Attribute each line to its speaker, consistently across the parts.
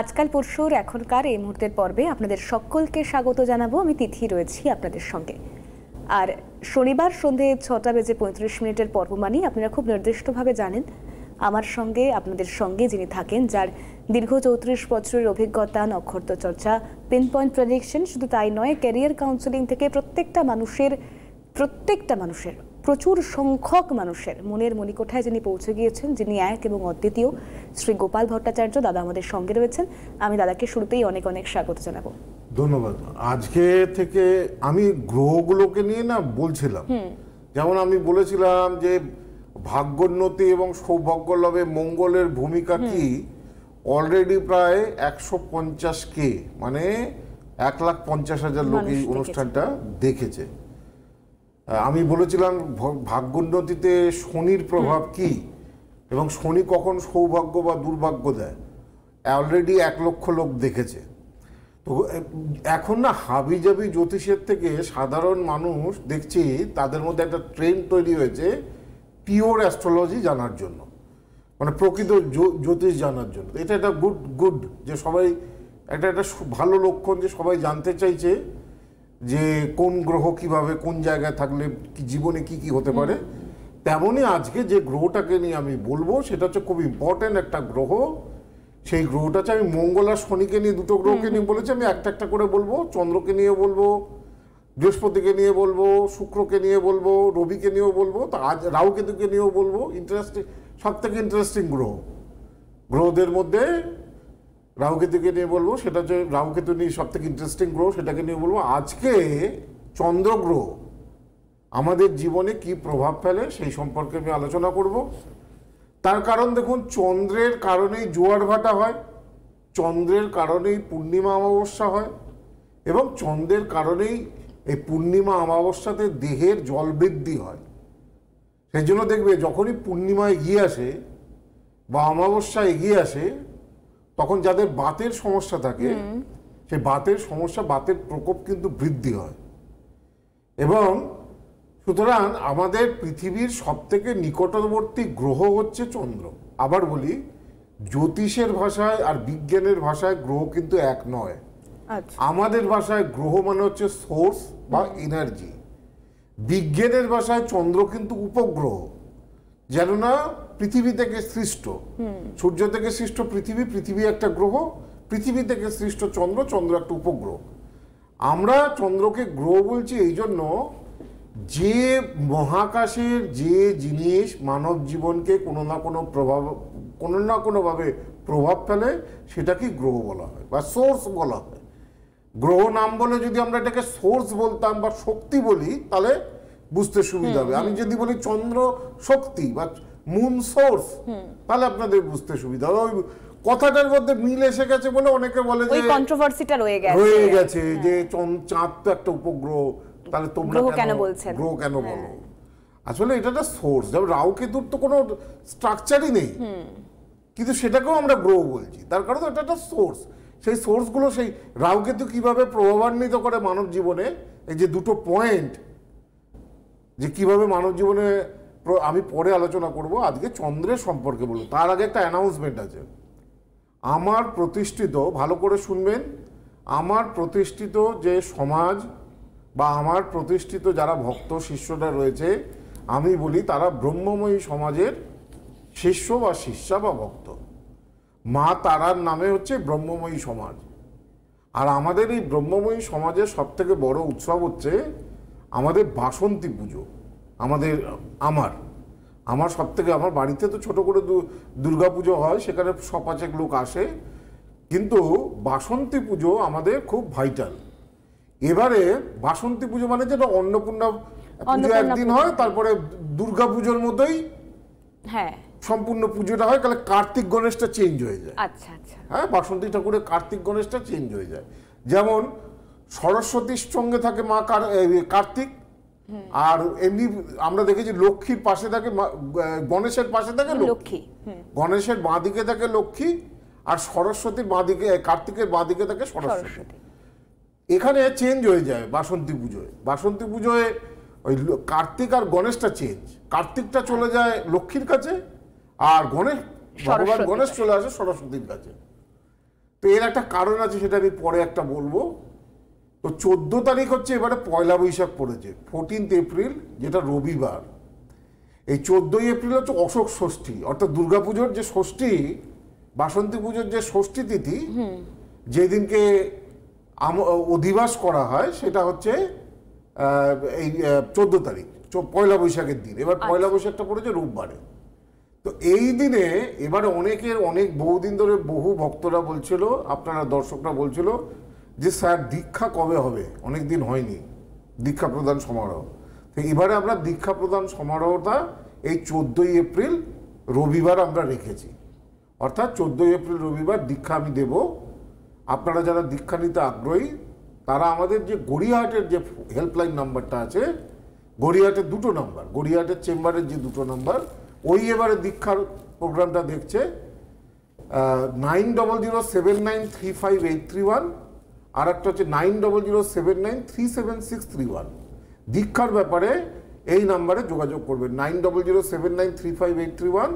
Speaker 1: আজকাল পরশুর এখনকার এই মুহূর্তের পর্বে আপনাদের সকলকে স্বাগত জানাবো আমি তিথি রয়েছি আপনাদের সঙ্গে আর শনিবার সন্ধে ছটা বেজে পঁয়ত্রিশ মিনিটের পর্ব মানেই আপনারা খুব নির্দিষ্টভাবে জানেন আমার সঙ্গে আপনাদের সঙ্গে যিনি থাকেন যার দীর্ঘ চৌত্রিশ বছরের অভিজ্ঞতা নক্ষত্র চর্চা পিন পয়েন্ট প্রজেকশন শুধু তাই নয় ক্যারিয়ার কাউন্সেলিং থেকে প্রত্যেকটা মানুষের প্রত্যেকটা মানুষের প্রচুর সংখ্যক মানুষের মনের মণিকোঠায় যিনি পৌঁছে গিয়েছেন যিনি এক এবং অদ্বিতীয় শ্রী গোপাল ভট্টাচার্য দাদা আমাদের সঙ্গে রয়েছেন আমি দাদাকে শুরুতেই অনেক অনেক স্বাগত জানাবো
Speaker 2: ধন্যবাদ আজকে থেকে আমি গ্রহগুলোকে নিয়ে না বলছিলাম যেমন আমি বলেছিলাম যে ভাগ্যোন্নতি এবং সৌভাগ্য লাভে মঙ্গলের ভূমিকা কি অলরেডি প্রায় একশো পঞ্চাশ কে মানে এক লাখ পঞ্চাশ হাজার লোক এই অনুষ্ঠানটা দেখেছে আমি বলেছিলাম ভাগ্যোন্নতিতে শনির প্রভাব কি এবং শনি কখন সৌভাগ্য বা দুর্ভাগ্য দেয় অলরেডি এক লক্ষ লোক দেখেছে তো এখন না হাবিজাবি জ্যোতিষের থেকে সাধারণ মানুষ দেখছি তাদের মধ্যে একটা ট্রেন্ড তৈরি হয়েছে পিওর অ্যাস্ট্রোলজি জানার জন্য মানে প্রকৃত জ্যোতিষ জানার জন্য এটা একটা গুড গুড যে সবাই একটা একটা ভালো লক্ষণ যে সবাই জানতে চাইছে যে কোন গ্রহ কিভাবে কোন জায়গায় থাকলে জীবনে কি কি হতে পারে তেমনই আজকে যে গ্রহটাকে নিয়ে আমি বলবো সেটা হচ্ছে খুব ইম্পর্টেন্ট একটা গ্রহ সেই গ্রহটা হচ্ছে আমি মঙ্গল আর শনিকে নিয়ে দুটো গ্রহকে নিয়ে বলেছি আমি একটা একটা করে বলবো চন্দ্রকে নিয়ে বলবো বৃহস্পতিকে নিয়ে বলবো শুক্রকে নিয়ে বলবো রবিকে নিয়েও বলবো তো আজ রাহুকেতুকে নিয়েও বলবো ইন্টারেস্টিং সব থেকে ইন্টারেস্টিং গ্রহ গ্রহদের মধ্যে রাহুকেতুকে নিয়ে বলবো সেটা হচ্ছে রাহুকেতু নিয়ে সব থেকে ইন্টারেস্টিং গ্রহ সেটাকে নিয়ে বলবো আজকে চন্দ্রগ্রহ আমাদের জীবনে কি প্রভাব ফেলে সেই সম্পর্কে আমি আলোচনা করব তার কারণ দেখুন চন্দ্রের কারণেই জোয়ার ভাটা হয় চন্দ্রের কারণেই পূর্ণিমা অমাবস্যা হয় এবং চন্দ্রের কারণেই এই পূর্ণিমা অমাবস্যাতে দেহের জল বৃদ্ধি হয় সেই জন্য দেখবে যখনই পূর্ণিমা এগিয়ে আসে বা অমাবস্যা এগিয়ে আসে তখন যাদের বাতের সমস্যা থাকে সেই বাতের সমস্যা বাতের প্রকোপ কিন্তু বৃদ্ধি হয় এবং সুতরাং আমাদের পৃথিবীর সবথেকে নিকটবর্তী গ্রহ হচ্ছে চন্দ্র আবার বলি জ্যোতিষের ভাষায় আর বিজ্ঞানের ভাষায় গ্রহ কিন্তু এক নয় আচ্ছা। আমাদের ভাষায় গ্রহ মানে হচ্ছে সোর্স বা এনার্জি বিজ্ঞানের ভাষায় চন্দ্র কিন্তু উপগ্রহ যেন না পৃথিবী থেকে সৃষ্ট সূর্য থেকে সৃষ্ট পৃথিবী পৃথিবী একটা গ্রহ পৃথিবী থেকে সৃষ্ট চন্দ্র চন্দ্র একটা উপগ্রহ আমরা চন্দ্রকে গ্রহ বলছি এই জন্য যে মহাকাশের যে জিনিস মানব জীবনকে কোনো না কোনো প্রভাব কোনো না কোনোভাবে প্রভাব ফেলে সেটাকে গ্রহ বলা হয় বা সোর্স বলা হয় গ্রহ নাম বলে যদি আমরা এটাকে সোর্স বলতাম বা শক্তি বলি তাহলে বুঝতে সুবিধা হবে আমি যদি বলি চন্দ্র শক্তি বা মুন সোর্স তাহলে আপনাদের বুঝতে সুবিধা হবে কথাটার মধ্যে মিল এসে গেছে বলে
Speaker 1: অনেকে বলে যে কন্ট্রোভার্সিটা রয়ে গেছে রয়ে গেছে
Speaker 2: হ্যাঁ। যে চাঁদ তো একটা উপগ্রহ তাহলে তোমরা কেন বলছেন গ্রহ কেন হ্যাঁ। বলো আসলে এটা সোর্স যেমন তো কোনো স্ট্রাকচারই নেই কিন্তু সেটাকেও আমরা গ্রহ বলছি তার কারণ এটা একটা সোর্স সেই সোর্সগুলো সেই রাহুকেতু কিভাবে প্রভাবান্বিত করে মানব জীবনে এই যে দুটো পয়েন্ট যে কিভাবে মানব জীবনে আমি পরে আলোচনা করব আজকে চন্দ্রের সম্পর্কে বলব তার আগে একটা অ্যানাউন্সমেন্ট আছে আমার প্রতিষ্ঠিত ভালো করে শুনবেন আমার প্রতিষ্ঠিত যে সমাজ বা আমার প্রতিষ্ঠিত যারা ভক্ত শিষ্যরা রয়েছে আমি বলি তারা ব্রহ্মময়ী সমাজের শিষ্য বা শিষ্যা বা ভক্ত মা তারার নামে হচ্ছে ব্রহ্মময়ী সমাজ আর আমাদের এই ব্রহ্মময়ী সমাজের সবথেকে বড় উৎসব হচ্ছে আমাদের বাসন্তী পুজো আমাদের আমার আমার সব থেকে আমার বাড়িতে তো ছোট করে দুর্গা পুজো হয় সেখানে সপাচেক লোক আসে কিন্তু বাসন্তী পুজো আমাদের খুব ভাইটাল এবারে বাসন্তী পুজো মানে যেটা অন্নপূর্ণা পুজো একদিন হয় তারপরে দুর্গা পুজোর মতোই হ্যাঁ সম্পূর্ণ পুজোটা হয় তাহলে কার্তিক গণেশটা চেঞ্জ হয়ে
Speaker 1: যায় আচ্ছা আচ্ছা হ্যাঁ
Speaker 2: বাসন্তী ঠাকুরের কার্তিক গণেশটা চেঞ্জ হয়ে যায় যেমন সরস্বতীর সঙ্গে থাকে মা কার্তিক আর এমনি আমরা দেখেছি লক্ষ্মীর পাশে থাকে গণেশের পাশে থাকে লক্ষ্মী গণেশের বাঁ দিকে থাকে লক্ষ্মী আর সরস্বতীর বাঁ দিকে কার্তিকের বাঁ দিকে থাকে সরস্বতী এখানে চেঞ্জ হয়ে যায় বাসন্তী পুজোয় বাসন্তী পুজোয় ওই কার্তিক আর গণেশটা চেঞ্জ কার্তিকটা চলে যায় লক্ষ্মীর কাছে আর গণেশ ভগবান গণেশ চলে আসে সরস্বতীর কাছে তো এর একটা কারণ আছে সেটা আমি পরে একটা বলবো তো চোদ্দ তারিখ হচ্ছে এবারে পয়লা বৈশাখ পড়েছে ফোরটিন্থ এপ্রিল যেটা রবিবার এই চোদ্দোই এপ্রিল হচ্ছে অশোক ষষ্ঠী অর্থাৎ দুর্গাপুজোর যে ষষ্ঠী বাসন্তী পুজোর যে ষষ্ঠী তিথি যেদিনকে অধিবাস করা হয় সেটা হচ্ছে এই চোদ্দ তারিখ পয়লা বৈশাখের দিন এবার আচ্ছা। পয়লা বৈশাখটা পড়েছে রোববারে তো এই দিনে এবারে অনেকের অনেক বহুদিন ধরে বহু ভক্তরা বলছিল আপনারা দর্শকরা বলছিল যে স্যার দীক্ষা কবে হবে অনেক দিন হয়নি দীক্ষা প্রদান সমারোহ তো এবারে আমরা দীক্ষা প্রদান সমারোহটা এই চোদ্দোই এপ্রিল রবিবার আমরা রেখেছি অর্থাৎ চোদ্দোই এপ্রিল রবিবার দীক্ষা আমি দেব আপনারা যারা দীক্ষা নিতে আগ্রহী তারা আমাদের যে গড়িয়াহাটের যে হেল্পলাইন নাম্বারটা আছে গড়িয়াহাটের দুটো নাম্বার গড়িয়াহাটের চেম্বারের যে দুটো নাম্বার ওই এবারে দীক্ষার প্রোগ্রামটা দেখছে nine double zero seven nine three five eight three one আর একটা হচ্ছে nine double zero seven nine three seven six three one দীক্ষার ব্যাপারে এই নাম্বারে যোগাযোগ করবেন nine double zero seven nine three five eight three one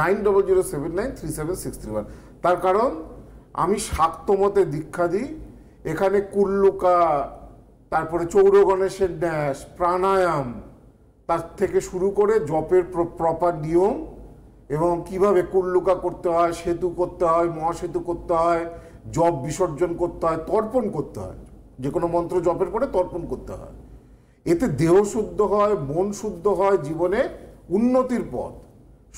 Speaker 2: nine double zero seven nine three seven six three one তার কারণ আমি শাক্তমতে দীক্ষা দিই এখানে কুল্লুকা তারপরে চৌর গণেশের ড্যাশ প্রাণায়াম তার থেকে শুরু করে জপের প্রপার নিয়ম এবং কিভাবে কুল্লুকা করতে হয় সেতু করতে হয় মহাসেতু করতে হয় জব বিসর্জন করতে হয় তর্পণ করতে হয় যে কোনো মন্ত্র জপের পরে তর্পণ করতে হয় এতে দেহ শুদ্ধ হয় মন শুদ্ধ হয় জীবনে উন্নতির পথ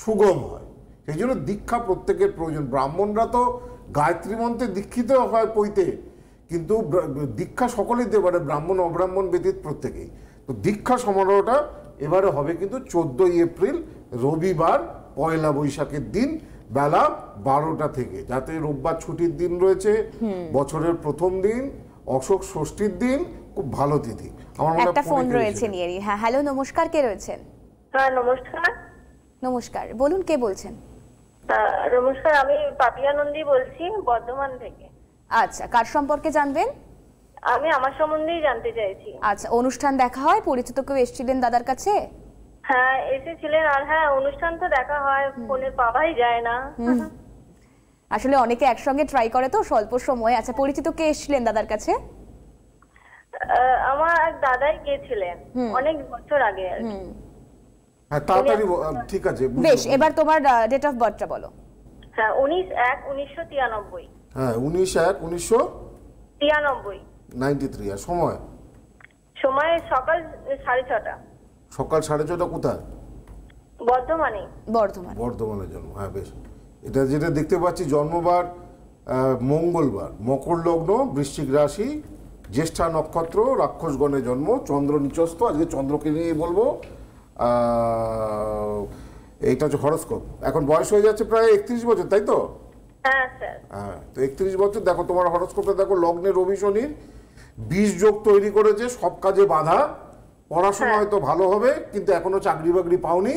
Speaker 2: সুগম হয় সেই জন্য দীক্ষা প্রত্যেকের প্রয়োজন ব্রাহ্মণরা তো গায়ত্রী মন্ত্রে দীক্ষিত হয় পৈতে কিন্তু দীক্ষা সকলেই দিতে মানে পারে ব্রাহ্মণ অব্রাহ্মণ ব্যতীত প্রত্যেকেই তো দীক্ষা সমারোহটা এবারে হবে কিন্তু চোদ্দোই এপ্রিল রবিবার পয়লা বৈশাখের দিন বেলা বারোটা থেকে যাতে রোববার ছুটির দিন রয়েছে বছরের প্রথম দিন অশোক ষষ্ঠীর দিন খুব ভালো তিথি একটা ফোন রয়েছে
Speaker 1: নিয়ে হ্যাঁ হ্যালো নমস্কার কে রয়েছেন হ্যাঁ নমস্কার নমস্কার বলুন কে বলছেন নমস্কার আমি পাপিয়া নন্দী বলছি বর্ধমান থেকে আচ্ছা কার সম্পর্কে জানবেন আমি আমার সম্বন্ধেই জানতে চাইছি আচ্ছা অনুষ্ঠান দেখা হয় পরিচিত কেউ এসেছিলেন দাদার কাছে হ্যাঁ এসেছিলেন আর হ্যাঁ অনুষ্ঠান তো দেখা হয় ফোনে পাওয়াই যায় না আসলে অনেকে একসঙ্গে ট্রাই করে তো স্বল্প সময়ে আচ্ছা পরিচিত কে এসেছিলেন দাদার কাছে আমার এক দাদাই গিয়েছিলেন অনেক বছর আগে আর
Speaker 2: হ্যাঁ তাড়াতাড়ি ঠিক আছে বেশ
Speaker 1: এবার তোমার ডেট অফ বার্থটা বলো হ্যাঁ উনিশ এক উনিশশো 1993
Speaker 2: হ্যাঁ 19 1 1993 93 আর সময়
Speaker 1: সময় সকাল সাড়ে ছটা
Speaker 2: সকাল সাড়ে ছটা কোথায়
Speaker 1: বর্ধমানে বর্ধমান
Speaker 2: বর্ধমানে জন্ম হ্যাঁ বেশ এটা যেটা দেখতে পাচ্ছি জন্মবার মঙ্গলবার মকর লগ্ন বৃশ্চিক রাশি জ্যেষ্ঠা নক্ষত্র রাক্ষসগণে জন্ম চন্দ্র নিচস্থ আজকে চন্দ্রকে নিয়ে বলবো এইটা হচ্ছে হরস্কোপ এখন বয়স হয়ে যাচ্ছে প্রায় একত্রিশ বছর তাই তো হ্যাঁ, হ্যাঁ তো একত্রিশ বছর দেখো তোমার হরস্কোপে দেখো লগ্নে রবি শনির বিষ যোগ তৈরি করেছে সব কাজে বাধা পড়াশোনা হ্যাঁ। হয়তো ভালো হবে কিন্তু এখনো চাকরি বাকরি পাওনি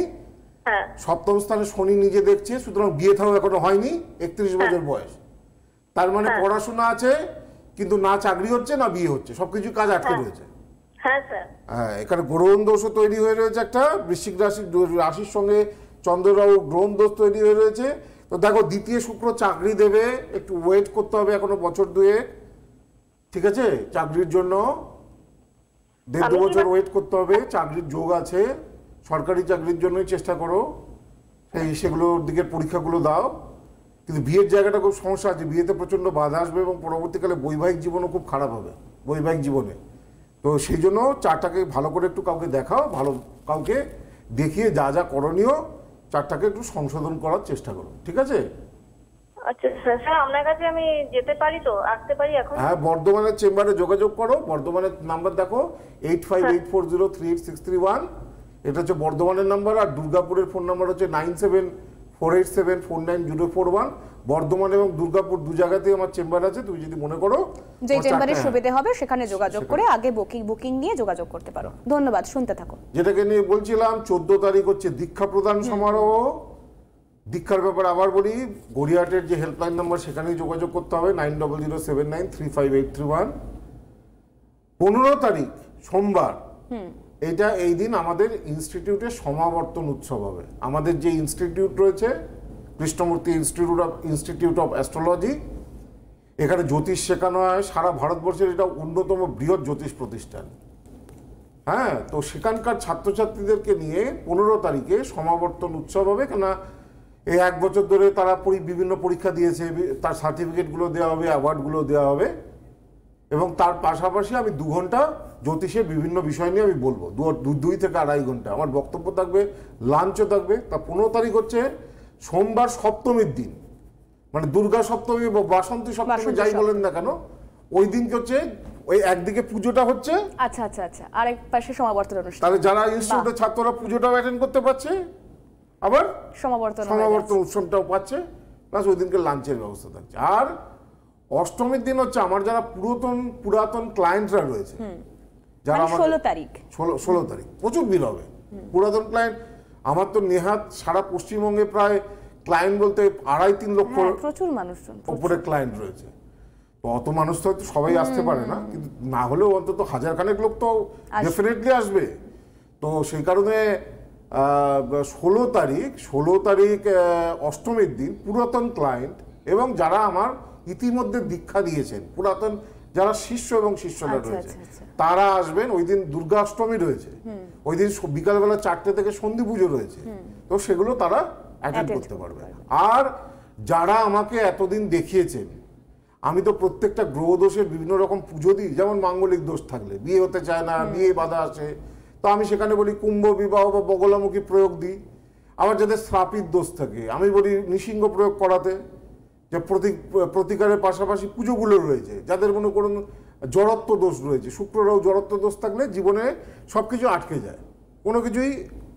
Speaker 2: হ্যাঁ। সপ্তম স্থানে শনি নিজে দেখছে সুতরাং বিয়ে থাও এখনো হয়নি একত্রিশ হ্যাঁ। বছর বয়স তার মানে পড়াশোনা আছে কিন্তু না চাকরি হচ্ছে না বিয়ে হচ্ছে সবকিছু কাজ আটকে রয়েছে হ্যাঁ এখানে গ্রহণ দোষও তৈরি হয়ে রয়েছে একটা বৃশ্চিক রাশি রাশির সঙ্গে চন্দ্ররাও গ্রহণ দোষ তৈরি হয়ে রয়েছে তো দেখো দ্বিতীয় শুক্র চাকরি দেবে একটু ওয়েট করতে হবে এখনো বছর দুয়েক ঠিক আছে চাকরির জন্য দেড় বছর ওয়েট করতে হবে চাকরির যোগ আছে সরকারি চাকরির জন্যই চেষ্টা করো সেগুলোর দিকের পরীক্ষাগুলো দাও কিন্তু বিয়ের জায়গাটা খুব সমস্যা আছে বিয়েতে প্রচণ্ড বাধা আসবে এবং পরবর্তীকালে বৈবাহিক জীবনও খুব খারাপ হবে বৈবাহিক জীবনে তো সেই জন্য চারটাকে ভালো করে একটু কাউকে দেখাও ভালো কাউকে দেখিয়ে যা যা করণীয় চারটাকে একটু সংশোধন করার চেষ্টা করো ঠিক আছে আচ্ছা,
Speaker 1: হ্যাঁ, হ্যাঁ।
Speaker 2: বর্ধমান এবং দুর্গাপুর দু জায়গাতে আমার চেম্বার আছে তুমি যদি মনে করো
Speaker 1: যে চেম্বারে সুবিধা হবে সেখানে যোগাযোগ করে আগে বুকিং বুকিং নিয়ে যোগাযোগ করতে পারো ধন্যবাদ শুনতে থাকো
Speaker 2: যেটাকে নিয়ে বলছিলাম চোদ্দ তারিখ হচ্ছে দীক্ষা প্রদান সমারোহ দীক্ষার ব্যাপারে আবার বলি গড়িয়াহাটের যে হেল্পলাইন নাম্বার সেখানেই যোগাযোগ করতে হবে nine double zero seven nine three five eight three one পনেরো তারিখ সোমবার এটা এই দিন আমাদের ইনস্টিটিউটে সমাবর্তন উৎসব হবে আমাদের যে ইনস্টিটিউট রয়েছে Krishnamurti institute of institute of astrology এখানে জ্যোতিষ শেখানো হয় সারা ভারতবর্ষের এটা অন্যতম বৃহৎ জ্যোতিষ প্রতিষ্ঠান হ্যাঁ তো সেখানকার ছাত্রছাত্রীদেরকে নিয়ে পনেরো তারিখে সমাবর্তন উৎসব হবে কেনা এই এক বছর ধরে তারা বিভিন্ন পরীক্ষা দিয়েছে তার সার্টিফিকেটগুলো দেওয়া হবে অ্যাওয়ার্ডগুলো দেওয়া হবে এবং তার পাশাপাশি আমি দু ঘন্টা জ্যোতিষের বিভিন্ন বিষয় নিয়ে আমি বলবো দুই থেকে আড়াই ঘন্টা আমার বক্তব্য থাকবে লাঞ্চও থাকবে তা পনেরো তারিখ হচ্ছে সোমবার সপ্তমীর দিন মানে দুর্গা সপ্তমী বা বাসন্তী সপ্তমী যাই বলেন না কেন ওই কি হচ্ছে ওই একদিকে পুজোটা হচ্ছে
Speaker 1: আচ্ছা আচ্ছা আচ্ছা আরেক পাশে সমাবর্তন অনুষ্ঠান তাহলে যারা ইনস্টিটিউটের
Speaker 2: ছাত্ররা পুজোটাও অ্যাটেন্ড করতে পারছে আবার সমাবর্তন সমাবর্তন উৎসবটাও পাচ্ছে প্লাস ওই দিনকে লাঞ্চের ব্যবস্থা থাকছে আর অষ্টমীর দিন হচ্ছে আমার যারা পুরাতন পুরাতন ক্লায়েন্টরা রয়েছে
Speaker 1: যারা মানে ষোলো তারিখ
Speaker 2: ষোলো তারিখ প্রচুর বিল হবে পুরাতন ক্লায়েন্ট আমার তো নেহাত সারা পশ্চিমবঙ্গে প্রায় ক্লায়েন্ট বলতে আড়াই তিন লক্ষ হ্যাঁ,
Speaker 1: প্রচুর মানুষ ওপরে
Speaker 2: ক্লায়েন্ট রয়েছে তো অত মানুষ তো সবাই আসতে পারে না কিন্তু না হলেও অন্তত হাজার খানেক লোক তো ডেফিনেটলি আসবে তো সেই কারণে ষোলো তারিখ ষোলো তারিখ অষ্টমীর দিন পুরাতন ক্লায়েন্ট এবং যারা আমার ইতিমধ্যে দীক্ষা দিয়েছেন পুরাতন যারা শিষ্য এবং শিষ্যরা আচ্ছা, রয়েছে আচ্ছা, আচ্ছা। তারা আসবেন ওই দিন দুর্গাষ্টমী রয়েছে ওই দিন বিকালবেলা চারটে থেকে সন্ধি পুজো রয়েছে তো সেগুলো তারা অ্যাটেন্ড করতে পারবে আর যারা আমাকে এতদিন দেখিয়েছেন আমি তো প্রত্যেকটা গ্রহদোষের বিভিন্ন রকম পুজো দিই যেমন মাঙ্গলিক দোষ থাকলে বিয়ে হতে চায় না বিয়ে বাধা আছে তো আমি সেখানে বলি কুম্ভ বিবাহ বা বগলামুখী প্রয়োগ দিই আমার যাদের স্থাপিত দোষ থাকে আমি বলি নিসিংহ প্রয়োগ করাতে যে প্রতীক প্রতিকারের পাশাপাশি পুজোগুলো রয়েছে যাদের কোনো কোনো জড়ত্ব দোষ রয়েছে শুক্ররাও জড়ত্ব দোষ থাকলে জীবনে সব কিছু আটকে যায় কোনো কিছুই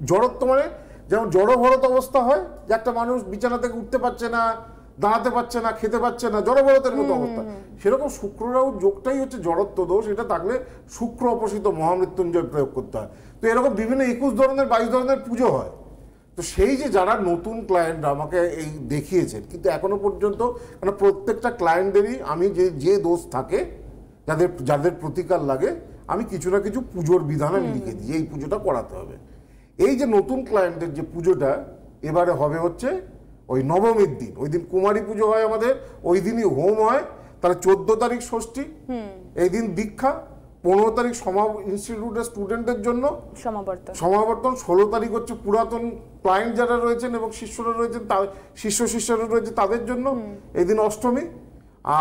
Speaker 2: জড়ত্ব মানে যেমন জড়ভরত অবস্থা হয় যে একটা মানুষ বিছানা থেকে উঠতে পারছে না দাঁড়াতে পারছে না খেতে পারছে না জড়বরতের মতো অবস্থা সেরকম শুক্ররাও যোগটাই হচ্ছে জড়ত্ব দোষ এটা থাকলে শুক্র অপসিত মহামৃত্যুঞ্জয় প্রয়োগ করতে হয় তো এরকম বিভিন্ন একুশ ধরনের বাইশ ধরনের পুজো হয় তো সেই যে যারা নতুন ক্লায়েন্ট আমাকে এই দেখিয়েছেন কিন্তু এখনো পর্যন্ত মানে প্রত্যেকটা ক্লায়েন্টদেরই আমি যে যে দোষ থাকে যাদের যাদের প্রতিকার লাগে আমি কিছু না কিছু পুজোর বিধান আমি লিখে দিই এই পুজোটা করাতে হবে এই যে নতুন ক্লায়েন্টের যে পুজোটা এবারে হবে হচ্ছে ওই নবমীর দিন ওই দিন কুমারী পুজো হয় আমাদের ওই দিনই হোম হয় তাহলে চোদ্দ তারিখ ষষ্ঠী এই দিন দীক্ষা পনেরো তারিখ সমাব ইনস্টিটিউটের স্টুডেন্টদের
Speaker 1: জন্য সমাবর্তন
Speaker 2: সমাবর্তন ষোলো তারিখ হচ্ছে পুরাতন ক্লায়েন্ট যারা রয়েছেন এবং শিষ্যরা রয়েছেন শিষ্য শিষ্যরা রয়েছে তাদের জন্য এই দিন অষ্টমী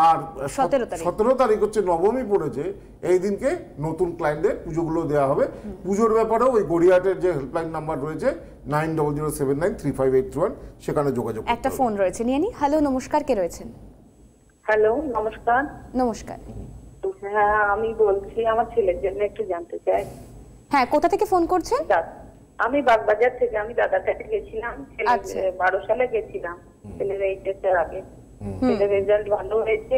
Speaker 2: আর সতেরো তারিখ হচ্ছে নবমী পড়েছে এই দিনকে নতুন ক্লায়েন্টদের পুজোগুলো দেওয়া হবে পুজোর ব্যাপারেও ওই গড়িয়াহাটের যে হেল্পলাইন নাম্বার রয়েছে nine double zero seven nine three five eight one সেখানে যোগাযোগ
Speaker 1: একটা ফোন রয়েছে নিয়ে নি হ্যালো নমস্কার কে রয়েছেন হ্যালো নমস্কার নমস্কার হ্যাঁ আমি বলছি আমার ছেলের জন্য একটু জানতে চাই হ্যাঁ কোথা থেকে ফোন করছেন আমি বাগবাজার থেকে আমি দাদার কাছে গেছিলাম আচ্ছা। বারো সালে গেছিলাম ছেলের এইটের আগে ছেলের রেজাল্ট ভালো হয়েছে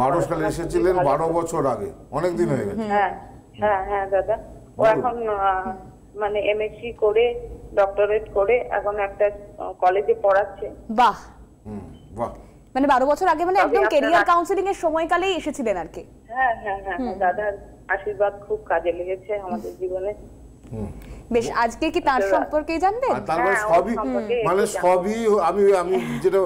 Speaker 2: বারো সালে এসেছিলেন বারো বছর আগে অনেক দিন হয়ে গেছে
Speaker 1: হ্যাঁ হ্যাঁ হ্যাঁ দাদা ও এখন মানে এমএসসি করে ডক্টরেট করে এখন একটা কলেজে পড়াচ্ছে বাহ বাহ মানে বারো বছর আগে মানে একদম কেরিয়ার কাউন্সিলিং এর সময়কালেই এসেছিলেন আর কি হ্যাঁ হ্যাঁ হ্যাঁ, হ্যাঁ দাদার আশীর্বাদ খুব কাজে লেগেছে আমাদের জীবনে বেশ আজকে কি তার আচ্ছা। জানবেন মানে হ্যাঁ, সবই মানে সবই
Speaker 2: আমি আমি যেটা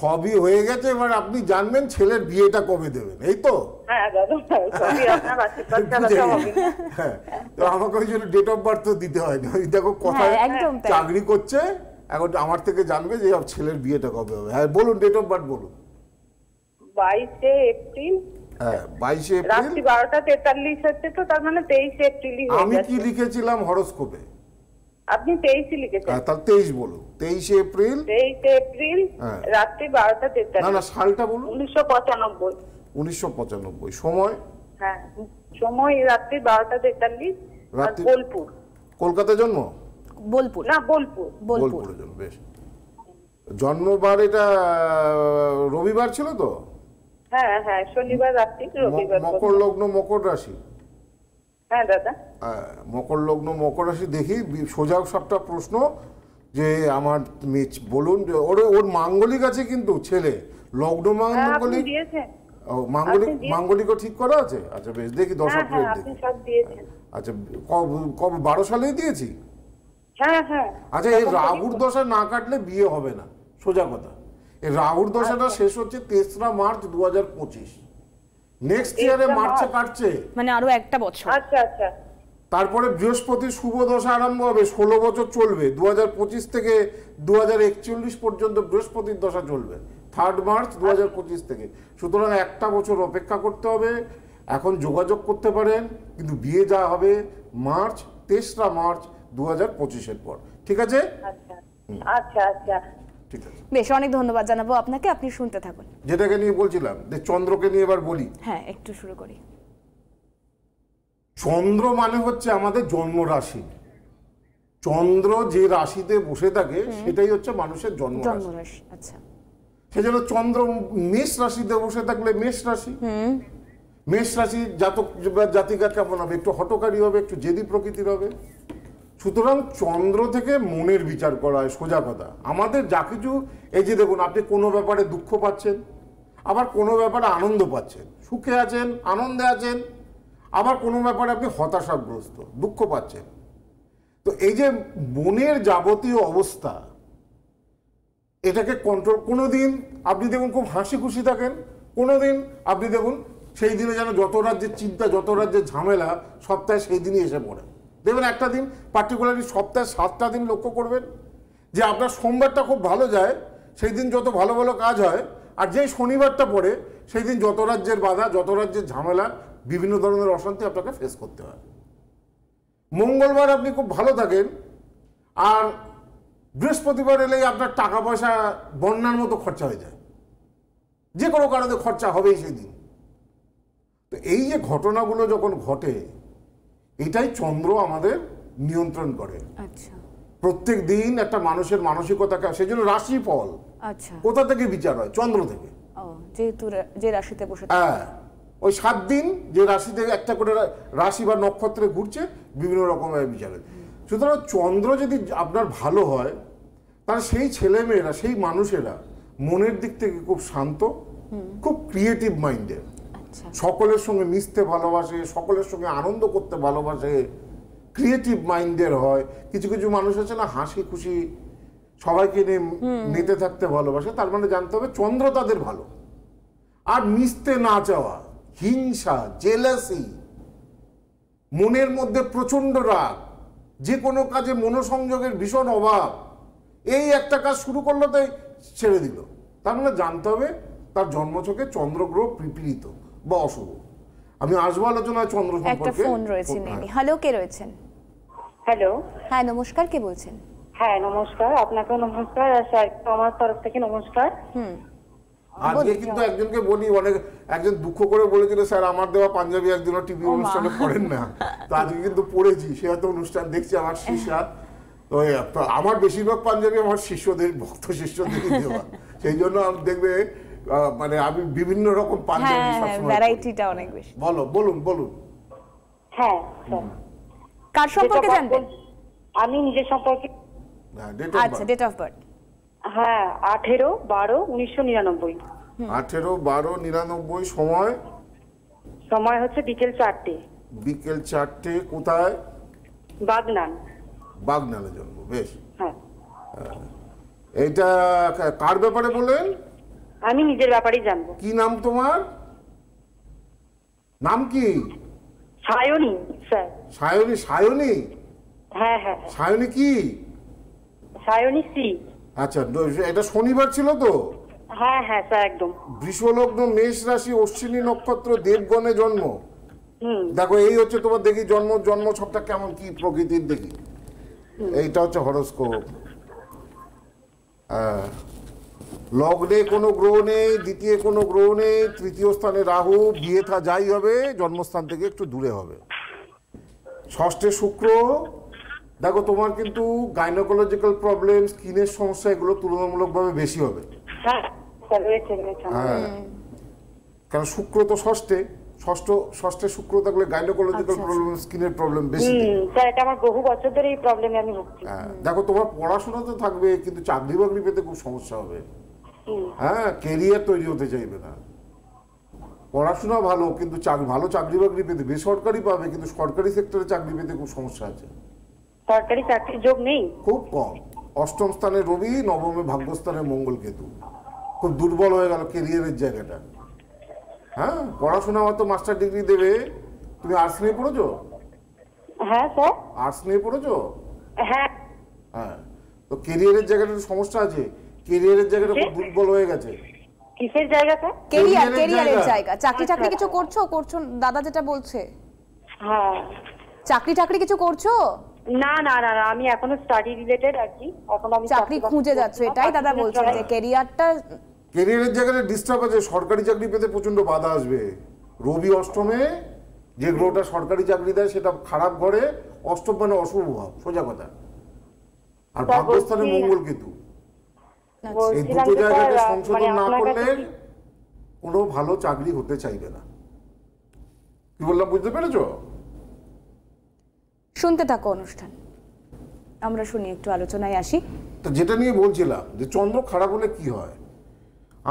Speaker 2: সবই হয়ে গেছে এবার আপনি জানবেন ছেলের বিয়েটা কবে দেবেন এই তো হ্যাঁ, হ্যাঁ, আমাকে ওই জন্য ডেট অফ বার্থ দিতে হয় না দেখো কথা চাকরি করছে এখন আমার থেকে জানবে যে ছেলের বিয়েটা কবে হবে হ্যাঁ বলুন ডেট অফ বার্থ বলুন
Speaker 1: বাইশে এপ্রিল
Speaker 2: হ্যাঁ, বাইশে
Speaker 1: বারোটা তেতাল্লিশ হচ্ছে তো তার মানে তেইশে এপ্রিলই আমি কি
Speaker 2: লিখেছিলাম হরস্কোপে
Speaker 1: আপনি তেইশে লিখেছেন হ্যাঁ,
Speaker 2: তাহলে তেইশ বলো তেইশে
Speaker 1: এপ্রিল তেইশে এপ্রিল হ্যাঁ। রাত্রি বারোটা তেতাল্লিশ না না সালটা বলুন উনিশশো পঁচানব্বই
Speaker 2: উনিশশো পঁচানব্বই সময়
Speaker 1: হ্যাঁ সময় রাত্রি বারোটা তেতাল্লিশ
Speaker 2: বোলপুর কলকাতা জন্ম
Speaker 1: বোলপুর না বোলপুর বোলপুর
Speaker 2: জন্ম বেশ জন্মবার এটা রবিবার ছিল তো হ্যাঁ, হ্যাঁ, মকর লগ্ন মকর রাশি হ্যাঁ, মকর লগ্ন মকর রাশি দেখি সোজা সবটা প্রশ্ন যে আমার বলুন ওর মাঙ্গলিক আছে কিন্তু ছেলে লগ্ন মাঙ্গলিক মাঙ্গলিক ঠিক করা আছে আচ্ছা বেশ দেখি দশ আচ্ছা কবে বারো সালেই দিয়েছি আচ্ছা এই রাহুর দশা না কাটলে বিয়ে হবে না সোজা কথা রাহুর দশাটা আচ্ছা। শেষ হচ্ছে তেসরা মার্চ দু হাজার পঁচিশ নেক্সট ইয়ারে মার্চে কাটছে
Speaker 1: মানে আরো একটা বছর আচ্ছা আচ্ছা
Speaker 2: তারপরে বৃহস্পতি শুভ দশা আরম্ভ হবে ষোলো বছর চলবে দু থেকে দু পর্যন্ত বৃহস্পতির দশা চলবে থার্ড মার্চ দু থেকে সুতরাং একটা বছর অপেক্ষা করতে হবে এখন যোগাযোগ করতে পারেন কিন্তু বিয়ে যা হবে মার্চ তেসরা মার্চ দু হাজার পর ঠিক আছে
Speaker 1: আচ্ছা আচ্ছা, আচ্ছা, আচ্ছা। বেশ অনেক ধন্যবাদ জানাবো আপনাকে আপনি শুনতে থাকুন
Speaker 2: যেটাকে নিয়ে বলছিলাম যে চন্দ্রকে নিয়ে এবার বলি
Speaker 1: হ্যাঁ একটু শুরু করি
Speaker 2: চন্দ্র মানে হচ্ছে আমাদের জন্ম রাশি চন্দ্র যে রাশিতে বসে থাকে সেটাই হচ্ছে মানুষের জন্ম রাশি আচ্ছা সেজন্য চন্দ্র মেষ রাশিতে বসে থাকলে মেষ রাশি মেষ রাশি জাতক জাতিকা কেমন হবে একটু হটকারী হবে একটু জেদি প্রকৃতির হবে সুতরাং চন্দ্র থেকে মনের বিচার করা হয় সোজা কথা আমাদের যা কিছু এই যে দেখুন আপনি কোনো ব্যাপারে দুঃখ পাচ্ছেন আবার কোনো ব্যাপারে আনন্দ পাচ্ছেন সুখে আছেন আনন্দে আছেন আবার কোনো ব্যাপারে আপনি হতাশাগ্রস্ত দুঃখ পাচ্ছেন তো এই যে মনের যাবতীয় অবস্থা এটাকে কন্ট্রোল কোনো দিন আপনি দেখুন খুব হাসি খুশি থাকেন কোনো দিন আপনি দেখুন সেই দিনে যেন যত রাজ্যের চিন্তা যত রাজ্যের ঝামেলা সপ্তাহে সেই দিনই এসে পড়ে দেখবেন একটা দিন পার্টিকুলারলি সপ্তাহে সাতটা দিন লক্ষ্য করবেন যে আপনার সোমবারটা খুব ভালো যায় সেই দিন যত ভালো ভালো কাজ হয় আর যেই শনিবারটা পড়ে সেই দিন যত রাজ্যের বাধা যত রাজ্যের ঝামেলা বিভিন্ন ধরনের অশান্তি আপনাকে ফেস করতে হয় মঙ্গলবার আপনি খুব ভালো থাকেন আর বৃহস্পতিবার এলেই আপনার টাকা পয়সা বন্যার মতো খরচা হয়ে যায় যে কোনো কারণে খরচা হবেই সেই দিন তো এই যে ঘটনাগুলো যখন ঘটে এটাই চন্দ্র আমাদের নিয়ন্ত্রণ করে আচ্ছা প্রত্যেক দিন একটা মানুষের মানসিকতাকে সেই জন্য রাশিফল আচ্ছা কোথা থেকে বিচার হয় চন্দ্র থেকে হ্যাঁ ওই সাত দিন যে রাশিতে একটা করে রাশি বা নক্ষত্রে ঘুরছে বিভিন্ন রকমের বিচারে সুতরাং চন্দ্র যদি আপনার ভালো হয় তাহলে সেই ছেলেমেয়েরা সেই মানুষেরা মনের দিক থেকে খুব শান্ত খুব ক্রিয়েটিভ মাইন্ডের আচ্ছা। সকলের সঙ্গে মিশতে ভালোবাসে সকলের সঙ্গে আনন্দ করতে ভালোবাসে ক্রিয়েটিভ মাইন্ডের হয় কিছু কিছু মানুষ আছে না হাসি খুশি সবাইকে নিয়ে মেতে থাকতে ভালোবাসে তার মানে জানতে হবে চন্দ্র তাদের ভালো আর মিশতে না চাওয়া হিংসা জেলাসি মনের মধ্যে প্রচণ্ড রাগ যে কোনো কাজে মনোসংযোগের ভীষণ অভাব এই একটা কাজ শুরু করলো তাই ছেড়ে দিল তার মানে জানতে হবে তার জন্মছকে চন্দ্রগ্রহ পিপীড়িত বা অশুভ আমি আসবো চন্দ্র একটা ফোন রয়েছে
Speaker 1: হ্যালো কে রয়েছেন হ্যালো হ্যাঁ নমস্কার কে বলছেন হ্যাঁ নমস্কার নমস্কার আর আমার তরফ থেকে নমস্কার হুম আজকে কিন্তু
Speaker 2: একজনকে বলি অনেক একজন দুঃখ করে বলেছিল স্যার আমার দেওয়া পাঞ্জাবি একজন টিভি অনুষ্ঠানে পড়েন না তো আজকে কিন্তু পড়েছি সে হয়তো অনুষ্ঠান দেখছি আমার শিষ্যা তো আমার বেশিরভাগ পাঞ্জাবি আমার শিষ্যদের ভক্ত শিষ্যদের দেওয়া সেই জন্য দেখবে মানে আমি বিভিন্ন রকম পাঞ্জাবি
Speaker 1: ভ্যারাইটিটা হ্যাঁ, হ্যাঁ, অনেক বেশি
Speaker 2: বলো বলুন বলুন
Speaker 1: হ্যাঁ কার সম্পর্কে জানবেন আমি নিজের সম্পর্কে হ্যাঁ, আচ্ছা ডেট অফ বার্থ
Speaker 2: হ্যাঁ আঠেরো
Speaker 1: বারো উনিশশো নিরানব্বই
Speaker 2: আঠেরো বারো নিরানব্বই সময় সময় হচ্ছে বিকেল চারটে বিকেল চারটে কোথায় বাগনান বাগনানে জন্ম বেশ হ্যাঁ এইটা কার ব্যাপারে বললেন আমি নিজের ব্যাপারে জানব কি নাম তোমার নাম কি সায়নী স্যার সায়নী সায়নী হ্যাঁ হ্যাঁ, হ্যাঁ। সায়নী কি সায়নী সি আচ্ছা এটা শনিবার ছিল তো হ্যাঁ হ্যাঁ স্যার একদম বৃষলগ্ন মেষ রাশি অশ্বিনী নক্ষত্র দেবগণে জন্ম দেখো এই হচ্ছে তোমার দেখি জন্ম জন্ম সবটা কেমন কি প্রকৃতির দেখি এইটা হচ্ছে হরস্কোপ হ্যাঁ লগ্নে কোনো গ্রহ নেই দ্বিতীয় কোনো গ্রহ নেই তৃতীয় স্থানে রাহু বিয়ে থা যাই হবে জন্মস্থান থেকে একটু দূরে হবে ষষ্ঠে শুক্র দেখো তোমার কিন্তু গাইনোকোলজিক্যাল প্রবলেম স্কিনের সমস্যা এগুলো তুলনামূলকভাবে বেশি হবে হ্যাঁ, হ্যাঁ। কারণ শুক্র তো ষষ্ঠে ষষ্ঠ ষষ্ঠে শুক্র থাকলে গাইনোকোলজিক্যাল আচ্ছা, আচ্ছা। প্রবলেম স্কিনের প্রবলেম বেশি
Speaker 1: স্যার এটা আমার বহু বছর ধরে এই প্রবলেমে আমি ভুগছি
Speaker 2: হ্যাঁ, দেখো তোমার পড়াশোনা তো থাকবে কিন্তু চাকরি বাকরি পেতে খুব সমস্যা হবে হ্যাঁ কেরিয়ার তৈরি হতে চাইবে না পড়াশোনা ভালো কিন্তু ভালো চাকরি বাকরি পেতে বেসরকারি পাবে কিন্তু সরকারি সেক্টরে চাকরি পেতে খুব সমস্যা আছে সরকারি যোগ নেই খুব কম অষ্টম স্থানে রবি নবমে ভাগ্যস্থানে মঙ্গল কেতু খুব দুর্বল হয়ে গেল কেরিয়ারের জায়গাটা হ্যাঁ পড়াশোনা হয়তো মাস্টার ডিগ্রি দেবে তুমি আর্টস নিয়ে পড়েছো হ্যাঁ স্যার আর্টস নিয়ে পড়েছো হ্যাঁ হ্যাঁ তো কেরিয়ারের জায়গাটা সমস্যা আছে জায়গাটা খুব দুর্বল হয়ে গেছে
Speaker 1: কিসের জায়গাটা জায়গা চাকরি আচ্ছা, কিছু আচ্ছা। করছো করছো দাদা যেটা বলছে হ্যাঁ চাকরি কিছু করছো না না না আমি এখনো স্টাডি রিলেটেড আছি এখন আমি চাকরি খুঁজে এটাই দাদা যে
Speaker 2: জায়গাটা ডিস্টার্ব আছে সরকারি চাকরি পেতে প্রচন্ড বাধা আসবে রবি অষ্টমে যে গ্রহটা সরকারি চাকরি দেয় সেটা খারাপ ঘরে অষ্টম মানে অশুভ ভাব সোজা কথা আর ভাগ্যস্থানে মঙ্গল কিন্তু আচ্ছা, এই দুটো জায়গাতে মানে সংশোধন না করলে কোনো ভালো চাকরি হতে চাইবে না কি বললাম বুঝতে পেরেছ
Speaker 1: শুনতে থাকো অনুষ্ঠান আমরা শুনি একটু আলোচনায় আসি
Speaker 2: তো যেটা নিয়ে বলছিলাম যে চন্দ্র খারাপ হলে কি হয়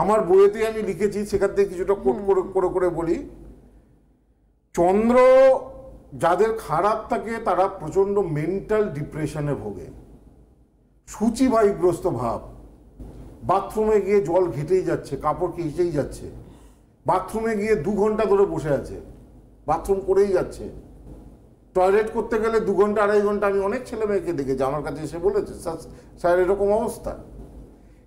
Speaker 2: আমার বইতে আমি লিখেছি সেখান থেকে কিছুটা কোট করে করে করে বলি চন্দ্র যাদের খারাপ থাকে তারা প্রচন্ড মেন্টাল ডিপ্রেশনে ভোগে সূচিবাহীগ্রস্ত ভাব বাথরুমে গিয়ে জল ঘেটেই যাচ্ছে কাপড় কেঁচেই যাচ্ছে বাথরুমে গিয়ে দু ঘন্টা ধরে বসে আছে বাথরুম করেই যাচ্ছে টয়লেট করতে গেলে দু ঘন্টা আড়াই ঘন্টা আমি অনেক ছেলে মেয়েকে দেখেছি আমার কাছে এসে বলেছে স্যার এরকম অবস্থা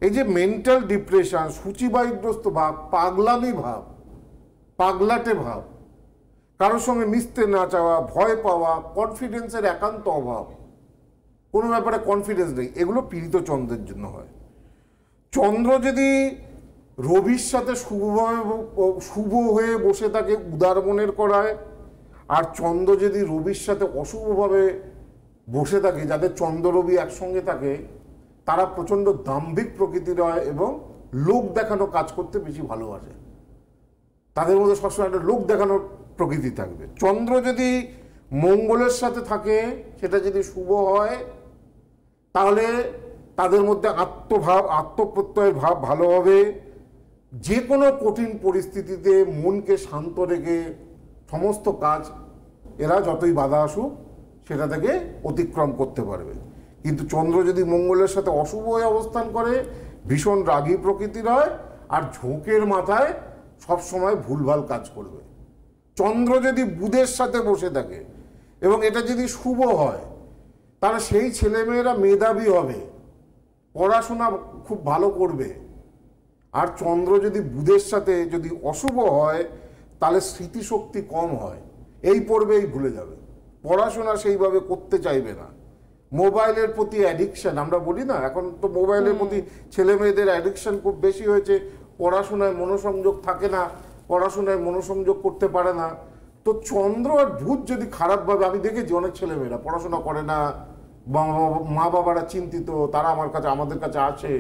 Speaker 2: এই যে মেন্টাল ডিপ্রেশন সূচিবাহিগ্রস্ত ভাব পাগলামি ভাব পাগলাটে ভাব কারোর সঙ্গে মিশতে না চাওয়া ভয় পাওয়া কনফিডেন্সের একান্ত অভাব কোনো ব্যাপারে কনফিডেন্স নেই এগুলো পীড়িত চন্দ্রের জন্য হয় চন্দ্র যদি রবির সাথে শুভভাবে শুভ হয়ে বসে তাকে উদার মনের করায় আর চন্দ্র যদি রবির সাথে অশুভভাবে বসে থাকে যাদের চন্দ্র রবি একসঙ্গে থাকে তারা প্রচণ্ড দাম্ভিক প্রকৃতির হয় এবং লোক দেখানো কাজ করতে বেশি ভালোবাসে তাদের মধ্যে সবসময় একটা লোক দেখানোর প্রকৃতি থাকবে চন্দ্র যদি মঙ্গলের সাথে থাকে সেটা যদি শুভ হয় তাহলে তাদের মধ্যে আত্মভাব আত্মপ্রত্যয়ের ভাব ভালোভাবে যে কোনো কঠিন পরিস্থিতিতে মনকে শান্ত রেখে সমস্ত কাজ এরা যতই বাধা আসুক সেটা থেকে অতিক্রম করতে পারবে কিন্তু চন্দ্র যদি মঙ্গলের সাথে অশুভ হয়ে অবস্থান করে ভীষণ রাগী প্রকৃতির হয় আর ঝোঁকের মাথায় সবসময় ভুলভাল কাজ করবে চন্দ্র যদি বুধের সাথে বসে থাকে এবং এটা যদি শুভ হয় তাহলে সেই ছেলেমেয়েরা মেধাবী হবে পড়াশোনা খুব ভালো করবে আর চন্দ্র যদি বুধের সাথে যদি অশুভ হয় তাহলে স্মৃতিশক্তি কম হয় এই পর্বেই ভুলে যাবে পড়াশোনা সেইভাবে করতে চাইবে না মোবাইলের প্রতি অ্যাডিকশান আমরা বলি না এখন তো মোবাইলের প্রতি ছেলে মেয়েদের অ্যাডিকশান খুব বেশি হয়েছে পড়াশোনায় মনোসংযোগ থাকে না পড়াশোনায় মনোসংযোগ করতে পারে না তো চন্দ্র আর ভূত যদি খারাপভাবে আমি দেখেছি অনেক ছেলেমেয়েরা পড়াশোনা করে না মা বাবারা চিন্তিত তারা আমার কাছে আমাদের কাছে আছে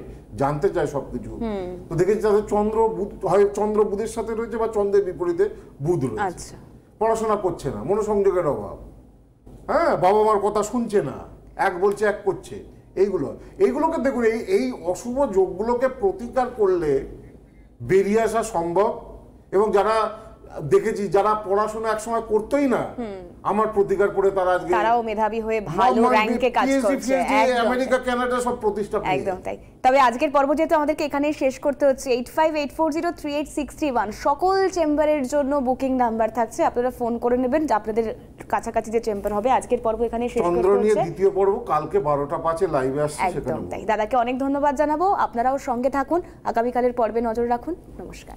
Speaker 2: জানতে চায় সবকিছু তো দেখেছি তাদের চন্দ্র বুধ হয় চন্দ্র বুধের সাথে রয়েছে বা চন্দ্রের বিপরীতে বুধ রয়েছে আচ্ছা। পড়াশোনা করছে না মনোসংযোগের অভাব হ্যাঁ বাবা মার কথা শুনছে না এক বলছে এক করছে এইগুলো এইগুলোকে দেখুন এই এই অশুভ যোগগুলোকে প্রতিকার করলে বেরিয়ে আসা সম্ভব এবং যারা দেখেছি যারা পড়াশোনা একসময় করতোই না আমার প্রতিকার করে তারা আজকে তারাও
Speaker 1: মেধাবী হয়ে ভালো র‍্যাঙ্কে কাজ করছে আমেরিকা
Speaker 2: কানাডা সব প্রতিষ্ঠা একদম তাই
Speaker 1: তবে আজকের পর্ব যেহেতু আমাদেরকে এখানে শেষ করতে হচ্ছে 8584038631 সকল চেম্বারের জন্য বুকিং নাম্বার থাকছে আপনারা ফোন করে নেবেন আপনাদের কাছাকাছি যে চেম্বার হবে আজকের পর্ব এখানে শেষ করতে হচ্ছে দ্বিতীয়
Speaker 2: পর্ব কালকে 12টা পাঁচে লাইভে আসছে একদম তাই
Speaker 1: দাদাকে অনেক ধন্যবাদ জানাবো আপনারাও সঙ্গে থাকুন আগামীকালের পর্বে নজর রাখুন নমস্কার